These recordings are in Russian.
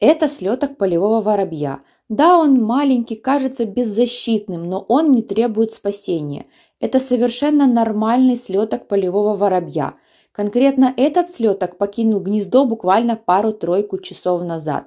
Это слеток полевого воробья. Да, он маленький, кажется беззащитным, но он не требует спасения. Это совершенно нормальный слеток полевого воробья. Конкретно этот слеток покинул гнездо буквально пару-тройку часов назад.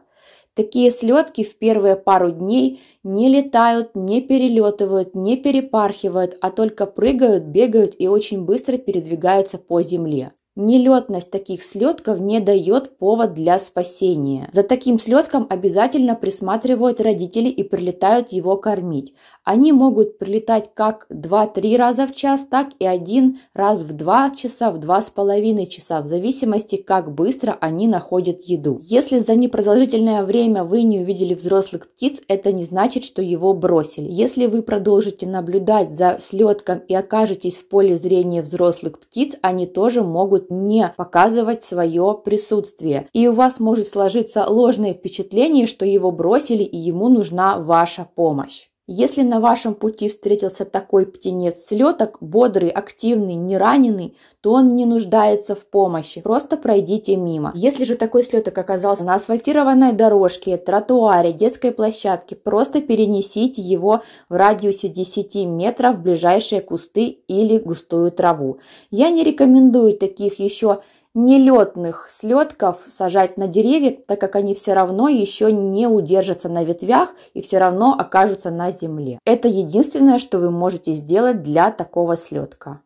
Такие слетки в первые пару дней не летают, не перелетывают, не перепархивают, а только прыгают, бегают и очень быстро передвигаются по земле. Нелетность таких слетков не дает повод для спасения. За таким слетком обязательно присматривают родители и прилетают его кормить. Они могут прилетать как 2-3 раза в час, так и один раз в 2 часа, в 2,5 часа, в зависимости, как быстро они находят еду. Если за непродолжительное время вы не увидели взрослых птиц, это не значит, что его бросили. Если вы продолжите наблюдать за слетком и окажетесь в поле зрения взрослых птиц, они тоже могут могут не показывать свое присутствие. И у вас может сложиться ложное впечатление, что его бросили и ему нужна ваша помощь. Если на вашем пути встретился такой птенец слеток, бодрый, активный, не раненый, то он не нуждается в помощи, просто пройдите мимо. Если же такой слеток оказался на асфальтированной дорожке, тротуаре, детской площадке, просто перенесите его в радиусе 10 метров в ближайшие кусты или густую траву. Я не рекомендую таких еще нелетных слетков сажать на деревья, так как они все равно еще не удержатся на ветвях и все равно окажутся на земле. Это единственное, что вы можете сделать для такого слетка.